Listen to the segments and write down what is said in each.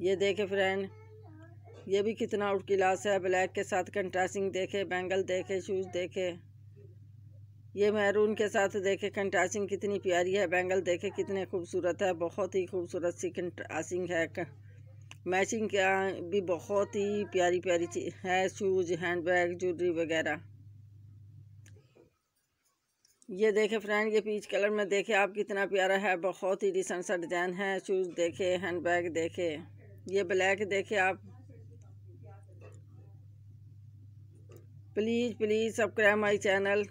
ये देखे फ्रेंड ये भी कितना आउट क्लास है ब्लैक के साथ कंट्रासिंग देखे बैंगल देखे शूज़ देखे ये मैरून के साथ देखे कंट्रासिंग कितनी प्यारी है बैंगल देखे कितने खूबसूरत है बहुत ही खूबसूरत सी कंट्रासिंग है मैचिंग का भी बहुत ही प्यारी प्यारी चीज़ है शूज हैंड बैग ज्वेलरी वगैरह ये देखे फ्रेंड ये पीच कलर में देखे आप कितना प्यारा है बहुत ही डिसेंट सा डिज़ाइन है शूज़ देखे हैंड बैग देखे ये ब्लैक देखे आप please please subscribe my channel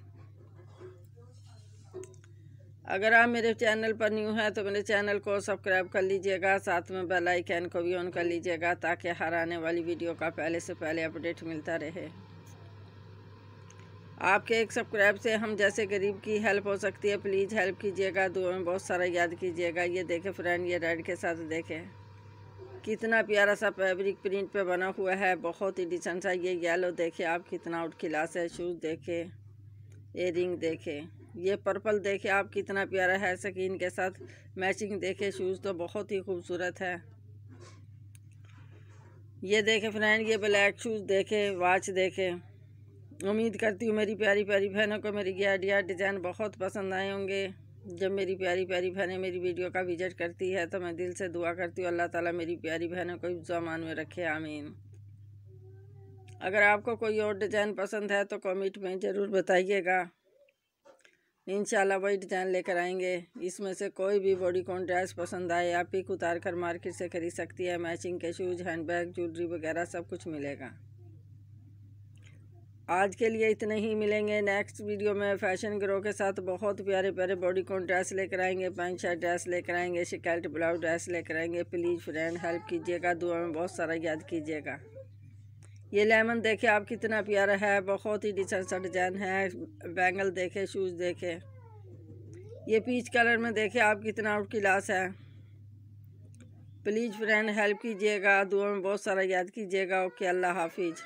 अगर आप मेरे चैनल पर न्यू हैं तो मेरे चैनल को सब्सक्राइब कर लीजिएगा साथ में बेल आइकन को भी ऑन कर लीजिएगा ताकि हर आने वाली वीडियो का पहले से पहले अपडेट मिलता रहे आपके एक सब्सक्राइब से हम जैसे गरीब की हेल्प हो सकती है प्लीज़ हेल्प कीजिएगा दुआ में बहुत सारा याद कीजिएगा ये देखें फ्रेंड ये रेड के साथ देखें कितना प्यारा सा फैब्रिक प्रिंट पे बना हुआ है बहुत ही डिसेंट सा ये येलो देखे आप कितना आउट क्लास है शूज़ देखे एयरिंग देखे ये पर्पल देखे आप कितना प्यारा है स्किन के साथ मैचिंग देखे शूज़ तो बहुत ही खूबसूरत है ये देखे फ्रेंड ये ब्लैक शूज़ देखे वॉच देखे उम्मीद करती हूँ मेरी प्यारी प्यारी बहनों को मेरी ये आइडिया डिज़ाइन बहुत पसंद आए होंगे जब मेरी प्यारी प्यारी बहनें मेरी वीडियो का विजिट करती है तो मैं दिल से दुआ करती हूँ अल्लाह ताला मेरी प्यारी बहनों को जमान में रखे आमीन अगर आपको कोई और डिज़ाइन पसंद है तो कमेंट में ज़रूर बताइएगा इन वही डिज़ाइन लेकर आएंगे इसमें से कोई भी बॉडी कॉन ड्रेस पसंद आए आप पिक उतार कर मार्केट से खरीद सकती है मैचिंग के शूज़ बैग ज्वेलरी वगैरह सब कुछ मिलेगा आज के लिए इतने ही मिलेंगे नेक्स्ट वीडियो में फैशन ग्रो के साथ बहुत प्यारे प्यारे बॉडी कॉन ड्रेस लेकर आएंगे पैंट शर्ट ड्रेस लेकर आएंगे शिकायत ब्लाउज ड्रेस लेकर आएंगे प्लीज़ फ्रेंड हेल्प कीजिएगा दुआ में बहुत सारा याद कीजिएगा ये लेमन देखे आप कितना प्यारा है बहुत ही डिसेंट डिजाइन है बैंगल देखे शूज़ देखे ये पीच कलर में देखे आप कितना आउट क्लास है प्लीज़ फ्रेंड हेल्प कीजिएगा दुआ में बहुत सारा याद कीजिएगा ओके अल्लाह हाफिज़